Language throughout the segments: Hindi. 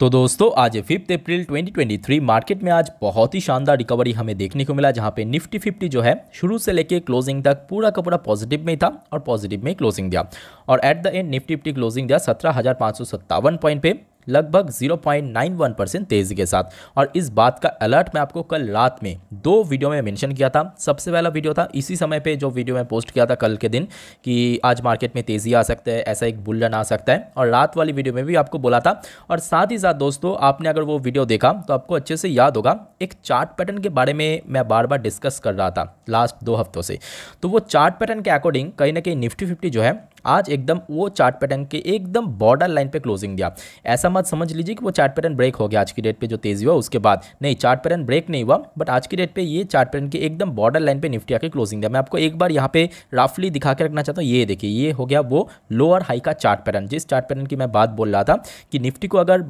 तो दोस्तों आज फिफ्थ अप्रैल 2023 मार्केट में आज बहुत ही शानदार रिकवरी हमें देखने को मिला जहां पे निफ्टी फिफ्टी जो है शुरू से लेके क्लोजिंग तक पूरा का पूरा पॉजिटिव में था और पॉजिटिव में क्लोजिंग दिया और at the end Nifty fifty closing दिया सत्रह पॉइंट पे लगभग 0.91 परसेंट तेजी के साथ और इस बात का अलर्ट मैं आपको कल रात में दो वीडियो में मेंशन किया था सबसे पहला वीडियो था इसी समय पे जो वीडियो मैं पोस्ट किया था कल के दिन कि आज मार्केट में तेज़ी आ सकता है ऐसा एक बुल रन आ सकता है और रात वाली वीडियो में भी आपको बोला था और साथ ही साथ दोस्तों आपने अगर वो वीडियो देखा तो आपको अच्छे से याद होगा एक चार्ट पैटर्न के बारे में मैं बार बार डिस्कस कर रहा था लास्ट दो हफ्तों से तो वो चार्ट पैटर्न के अकॉर्डिंग कहीं ना कहीं निफ्टी फिफ्टी जो है आज एकदम वो चार्ट पैटर्न के एकदम बॉर्डर लाइन पे क्लोजिंग दिया ऐसा मत समझ लीजिए कि वो चार्ट पैटर्न ब्रेक हो गया आज की डेट पे जो तेज़ी हुआ उसके बाद नहीं चार्ट पैटर्न ब्रेक नहीं हुआ बट आज की डेट पे ये चार्ट पैटर्न के एकदम बॉर्डर लाइन पे निफ्टी आके क्लोजिंग दिया मैं आपको एक बार यहाँ पे राफली दिखा के रखना चाहता हूँ ये देखिए ये हो गया वो लोअर हाई का चार्ट पैटर्न जिस चार्ट पैटर्न की मैं बात बोल रहा था कि निफ्टी को अगर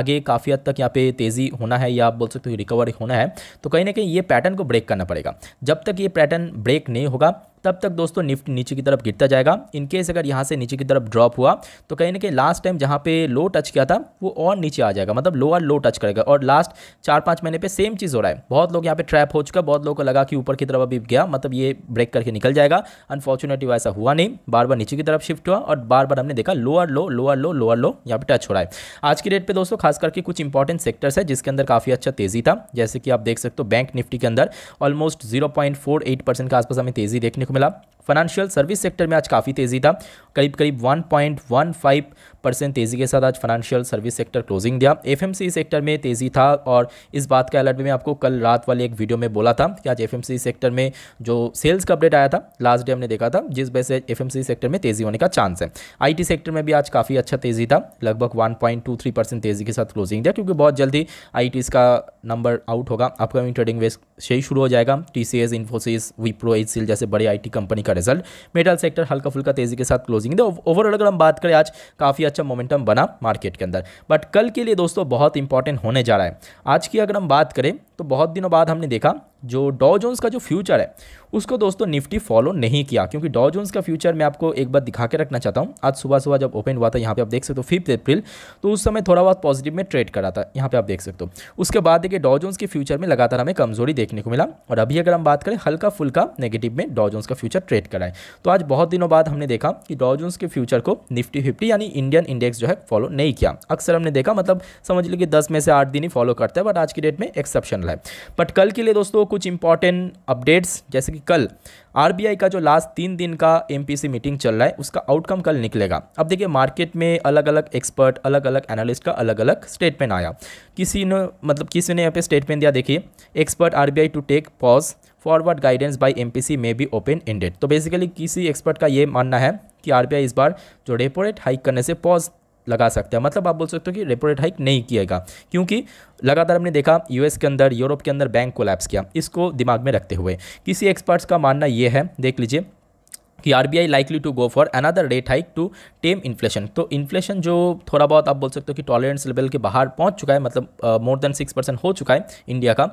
आगे काफ़ी हद तक यहाँ पे तेज़ी होना है या आप बोल सकते हो रिकवरी होना है तो कहीं ना कहीं ये पैटर्न को ब्रेक करना पड़ेगा जब तक ये पैटर्न ब्रेक नहीं होगा तब तक दोस्तों निफ्टी नीचे की तरफ गिरता जाएगा इनकेस अगर यहाँ से नीचे की तरफ ड्रॉप हुआ तो कहीं ना कहीं लास्ट टाइम जहाँ पे लो टच किया था वो और नीचे आ जाएगा मतलब लोअर लो टच करेगा और लास्ट चार पाँच महीने पर सेम चीज़ हो रहा है बहुत लोग यहाँ पे ट्रैप हो चुका बहुत लोगों को लगा कि ऊपर की तरफ अभी गया मतलब ये ब्रेक करके निकल जाएगा अनफॉर्चुनेटली वैसा हुआ नहीं बार बार नीचे की तरफ शिफ्ट हुआ और बार बार हमने देखा lower low lower low lower low यहाँ पर टच हो रहा है आज की डेट पर दोस्तों खास करके कुछ इंपॉर्टेंट सेक्टर्स है जिसके अंदर काफ़ी अच्छा तेज़ी था जैसे कि आप देख सकते हो बैंक निफ्टी के अंदर almost zero point four eight percent के आसपास हमें तेज़ी देखने को मिला फाइनेंशियल सर्विस सेक्टर में आज काफ़ी तेज़ी था करीब करीब 1.15 परसेंट तेज़ी के साथ आज फाइनेंशियल सर्विस सेक्टर क्लोजिंग दिया एफएमसी सेक्टर में तेज़ी था और इस बात का अलर्ट भी मैं आपको कल रात वाले एक वीडियो में बोला था कि आज एफएमसी सेक्टर में जो सेल्स का अपडेट आया था लास्ट डे हमने देखा था जिस वजह से एफ सेक्टर में तेज़ी होने का चांस है आई सेक्टर में भी आज काफ़ी अच्छा तेज़ी था लगभग वन तेज़ी के साथ क्लोजिंग दिया क्योंकि बहुत जल्दी आई का नंबर आउट होगा अपकमिंग ट्रेडिंग वेस्ट से ही शुरू हो जाएगा T C S Infosys Wipro जैसे बड़े आई कंपनी का का रिजल्ट मेटल सेक्टर हल्का फुल्का तेजी के साथ क्लोजिंग दे ओवरऑल अगर हम बात करें आज काफ़ी अच्छा मोमेंटम बना मार्केट के अंदर बट कल के लिए दोस्तों बहुत इंपॉर्टेंट होने जा रहा है आज की अगर हम बात करें तो बहुत दिनों बाद हमने देखा जो डॉ जोन्स का जो फ्यूचर है उसको दोस्तों निफ्टी फॉलो नहीं किया क्योंकि डॉ जोन्स का फ्यूचर मैं आपको एक बार दिखा के रखना चाहता हूँ आज सुबह सुबह जब ओपन हुआ था यहाँ पे आप देख सकते हो फिफ्थ अप्रैल तो उस समय थोड़ा बहुत पॉजिटिव में ट्रेड करा था यहाँ पे आप देख सकते हो उसके बाद देखिए डॉ जोन्स के फ्यूचर में लगातार हमें कमजोरी देखने को मिला और अभी अगर हम बात करें हल्का फुल्का नेगेटिव में डॉ जोन्स का फ्यूचर ट्रेड कराए तो आज बहुत दिनों बाद हमने देखा कि डॉ जोन्स के फ्यूचर को निफ्टी फिफ्टी यानी इंडियन इंडेक्स जो है फॉलो नहीं किया अक्सर हमने देखा मतलब समझ लो कि दस में से आठ दिन ही फॉलो करता है बट आज की डेट में एक्सेप्शन है बट कल के लिए दोस्तों कुछ इंपॉर्टेंट अपडेट्स जैसे कि कल आरबीआई का जो लास्ट तीन दिन का एमपीसी मीटिंग चल रहा है उसका आउटकम कल निकलेगा अब देखिए मार्केट में अलग अलग एक्सपर्ट अलग अलग एनालिस्ट का अलग अलग स्टेटमेंट आया किसी ने मतलब किसी ने यहाँ पे स्टेटमेंट दिया देखिए expert RBI to take pause forward guidance by MPC में बी ओपन एंडेड तो बेसिकली किसी एक्सपर्ट का ये मानना है कि आरबीआई इस बार जो रेपो रेट हाइक करने से पॉज लगा सकते हैं मतलब आप बोल सकते हो कि रेपो रेट हाइक नहीं किएगा क्योंकि लगातार हमने देखा यूएस के अंदर यूरोप के अंदर बैंक को किया इसको दिमाग में रखते हुए किसी एक्सपर्ट्स का मानना यह है देख लीजिए कि R B I likely to go for another rate hike to tame inflation तो इन्फ्लेशन जो थोड़ा बहुत आप बोल सकते हो कि टॉलरेंस लेवल के बाहर पहुंच चुका है मतलब मोर देन सिक्स परसेंट हो चुका है इंडिया का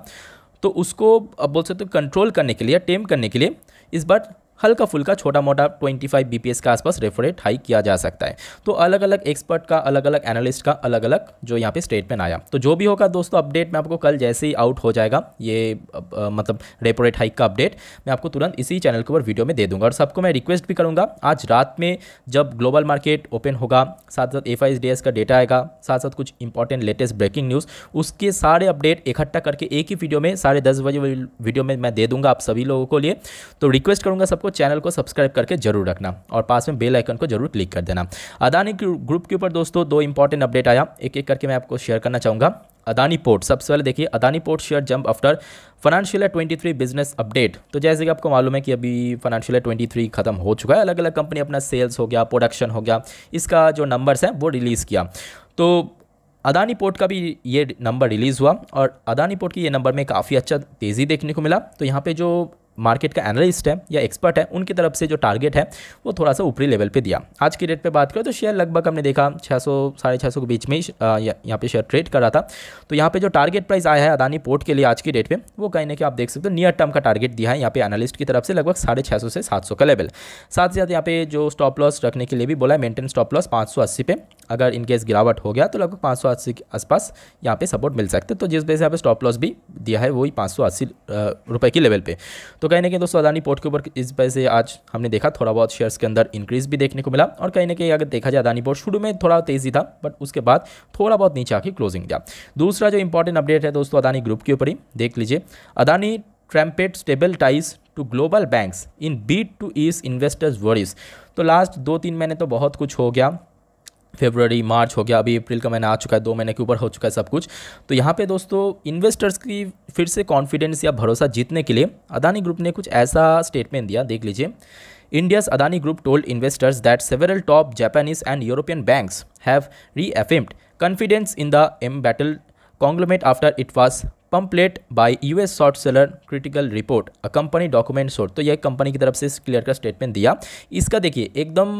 तो उसको आप बोल सकते हो कंट्रोल करने के लिए टेम करने के लिए इस बार हल्का फुल्का छोटा मोटा 25 एस के आसपास रेफरेट हाई किया जा सकता है तो अलग अलग एक्सपर्ट का अलग अलग एनालिस्ट का अलग अलग जो यहाँ पे स्टेटमेंट आया तो जो भी होगा दोस्तों अपडेट मैं आपको कल जैसे ही आउट हो जाएगा ये मतलब रेपो रेट हाइक का अपडेट मैं आपको तुरंत इसी चैनल के ऊपर वीडियो में दे दूंगा और सबको मैं रिक्वेस्ट भी करूँगा आज रात में जब ग्लोबल मार्केट ओपन होगा साथ साथ एफ का डेटा आएगा साथ साथ कुछ इंपॉर्टेंट लेटेस्ट ब्रेकिंग न्यूज़ उसके सारे अपडेट इकट्ठा करके एक ही वीडियो में साढ़े दस बजे वीडियो में मैं दे दूंगा आप सभी लोगों को लिए तो रिक्वेस्ट करूँगा सबको को चैनल को सब्सक्राइब करके जरूर रखना और पास में बेल आइकन को जरूर क्लिक कर देना अदानी ग्रुप के ऊपर दोस्तों दो इंपॉर्टेंट अपडेट आया एक एक करके मैं आपको शेयर करना चाहूँगा अदानी पोर्ट सबसे पहले देखिए Adani port share jump after financial twenty three business update तो जैसे कि आपको मालूम है कि अभी फाइनेंशियल ट्वेंटी थ्री खत्म हो चुका है अलग अलग कंपनी अपना सेल्स हो गया प्रोडक्शन हो गया इसका जो नंबर्स हैं वो रिलीज़ किया तो अदानी पोर्ट का भी ये नंबर रिलीज़ हुआ और अदानी पोर्ट की ये नंबर में काफ़ी अच्छा तेज़ी देखने को मिला तो यहाँ पे जो मार्केट का एनालिस्ट है या एक्सपर्ट है उनकी तरफ से जो टारगेट है वो थोड़ा सा ऊपरी लेवल पे दिया आज की डेट पे बात करें तो शेयर लगभग हमने देखा 600 साढ़े छः के बीच में ही यहाँ पे शेयर ट्रेड कर रहा था तो यहाँ पे जो टारगेट प्राइस आया है अदानी पोर्ट के लिए आज की डेट पे वो कहीं ना कि आप देख सकते हो तो नियर टर्म का टारगेट दिया है यहाँ पे एनालिस्ट की तरफ से लगभग साढ़े से सात का लेवल साथ ही साथ यहाँ पे जो स्टॉप लॉस रखने के लिए भी बोला है मेंटेन स्टॉप लॉस पाँच पे अगर इनकेस गिरावट हो गया तो लगभग पाँच सौ अस्सी के आसपास यहाँ पे सपोर्ट मिल सकते तो जिस वजह से यहाँ पे स्टॉप लॉस भी दिया है वही पाँच सौ अस्सी रुपये की लेवल पे तो कहीं ना कहीं दोस्तों अदानी पोर्ट के ऊपर इस वजह से आज हमने देखा थोड़ा बहुत शेयर्स के अंदर इंक्रीज भी देखने को मिला और कहीं ना कहीं अगर देखा जाए अदानी पोर्ट शुरू में थोड़ा तेज़ी था बट उसके बाद थोड़ा बहुत नीचे आके क्लोजिंग दिया दूसरा जो इंपॉर्टेंट अपडेट है दोस्तों अदानी ग्रुप के ऊपर ही देख लीजिए Adani trumpet stable ties to global banks in bid to ease investors worries तो लास्ट दो तीन महीने तो बहुत कुछ हो गया फेबररी मार्च हो गया अभी अप्रैल का महीना आ चुका है दो महीने के ऊपर हो चुका है सब कुछ तो यहाँ पे दोस्तों इन्वेस्टर्स की फिर से कॉन्फिडेंस या भरोसा जीतने के लिए अदानी ग्रुप ने कुछ ऐसा स्टेटमेंट दिया देख लीजिए Adani group told investors investors several top top and European European have have confidence in the embattled conglomerate after it was pummelled U US short seller critical report a company document short तो यह कंपनी की तरफ से क्लियर का स्टेटमेंट दिया इसका देखिए एकदम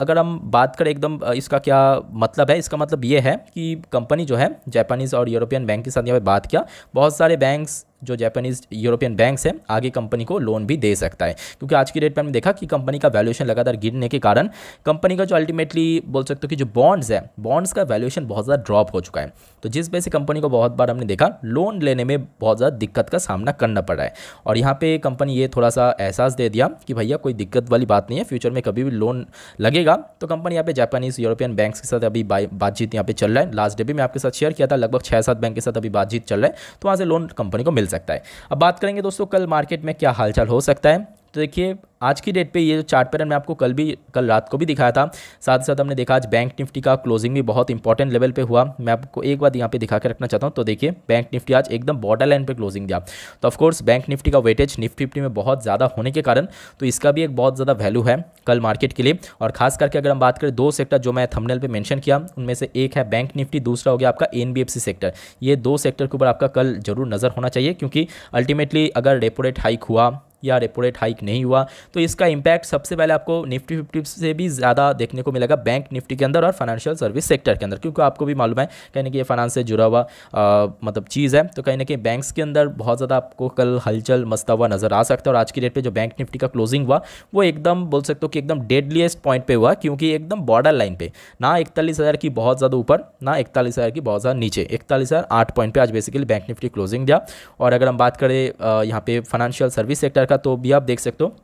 अगर हम बात करें एकदम इसका क्या मतलब है इसका मतलब ये है कि कंपनी जो है जापानीज़ और यूरोपियन बैंक के साथ यहाँ पर बात किया बहुत सारे बैंक्स जो जापानीज यूरोपियन बैंक्स हैं आगे कंपनी को लोन भी दे सकता है क्योंकि आज की डेट पर हमने देखा कि कंपनी का वैल्यूएशन लगातार गिरने के कारण कंपनी का जो अल्टीमेटली बोल सकते हो कि जो बॉन्ड्स है बॉन्ड्स का वैल्यूएशन बहुत ज़्यादा ड्रॉप हो चुका है तो जिस वजह से कंपनी को बहुत बार हमने देखा लोन लेने में बहुत ज़्यादा दिक्कत का सामना करना पड़ रहा है और यहाँ पर कंपनी ये थोड़ा सा एहसास दे दिया कि भैया कोई दिक्कत वाली बात नहीं है फ्यूचर में कभी भी लोन लगेगा तो कंपनी यहाँ पर जापानीज़ यूरोपियन बैंक्स के साथ अभी बातचीत यहाँ पर चल रहा है लास्ट डे भी मैं आपके साथ शेयर किया था लगभग छः सात बैंक के साथ अभी बातचीत चल रहा है तो वहाँ से लोन कंपनी को मिल सकता है अब बात करेंगे दोस्तों कल मार्केट में क्या हालचाल हो सकता है तो देखिए आज की डेट पे ये जो चार्ट पैटर्न मैं आपको कल भी कल रात को भी दिखाया था साथ ही साथ हमने देखा आज बैंक निफ्टी का क्लोजिंग भी बहुत इंपॉर्टेंट लेवल पे हुआ मैं आपको एक बार यहाँ पे दिखा के रखना चाहता हूँ तो देखिए बैंक निफ्टी आज एकदम बॉर्डर लाइन पर क्लोजिंग दिया तो ऑफकोर्स बैंक निफ्टी का वेटेज निफ्टी निफ्टी में बहुत ज़्यादा होने के कारण तो इसका भी एक बहुत ज़्यादा वैल्यू है कल मार्केट के लिए और खास करके अगर हम बात करें दो सेक्टर जो मैं थमनेल पर मैंशन किया उनमें से एक है बैंक निफ्टी दूसरा हो गया आपका एन सेक्टर ये दो सेक्टर के ऊपर आपका कल जरूर नज़र होना चाहिए क्योंकि अल्टीमेटली अगर रेपो रेट हाइक हुआ या रेपो रेट हाइक नहीं हुआ तो इसका इम्पैक्ट सबसे पहले आपको निफ्टी फिफ्टी से भी ज़्यादा देखने को मिलेगा बैंक निफ्टी के अंदर और फाइनेंशियल सर्विस सेक्टर के अंदर क्योंकि आपको भी मालूम है कहीं ना कहीं फाइनेंस से जुड़ा हुआ मतलब चीज़ है तो कहीं ना कहीं बैंक्स के अंदर बहुत ज़्यादा आपको कल हलचल मस्ता हुआ नज़र आ सकता है और आज की डेट पर जो बैंक निफ्टी का क्लोजिंग हुआ वो एकदम बोल सकते हो कि एकदम डेडलीस्ट पॉइंट पर हुआ क्योंकि एकदम बॉर्डर लाइन पर ना इकतालीस हज़ार की बहुत ज़्यादा ऊपर ना इकतालीस हज़ार की बहुत ज़्यादा नीचे इकतालीस हज़ार आठ पॉइंट पर आज बेसिकली बैंक निफ्टी क्लोजिंग दिया और अगर हम बात करें यहाँ पे फाइनेंशियल सर्विस सेक्टर का तो भी आप देख सकते हो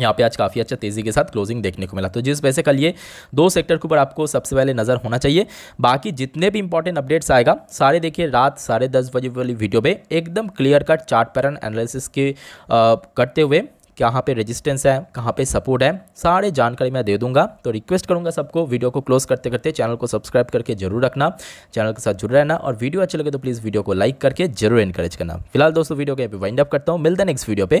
यहाँ पे आज काफ़ी अच्छा तेज़ी के साथ क्लोजिंग देखने को मिला तो जिस वैसे कल ये दो सेक्टर के ऊपर आपको सबसे पहले नज़र होना चाहिए बाकी जितने भी इंपॉर्टेंट अपडेट्स आएगा सारे देखिए रात साढ़े दस बजे वाली वीडियो पे एकदम clear cut chart pattern analysis के आ, करते हुए कहाँ पे रेजिस्टेंस है कहाँ पे सपोर्ट है सारे जानकारी मैं दे दूंगा तो रिक्वेस्ट करूंगा सबको वीडियो को क्लोज करते करते चैनल को सब्सक्राइब करके जरूर रखना चैनल के साथ जुड़े रहना और वीडियो अच्छे लगे तो प्लीज़ वीडियो को लाइक करके जरूर इनकरेज करना फिलहाल दोस्तों वीडियो को यहाँ पे वाइंड अप करता हूँ मिलता है नेक्स्ट वीडियो पर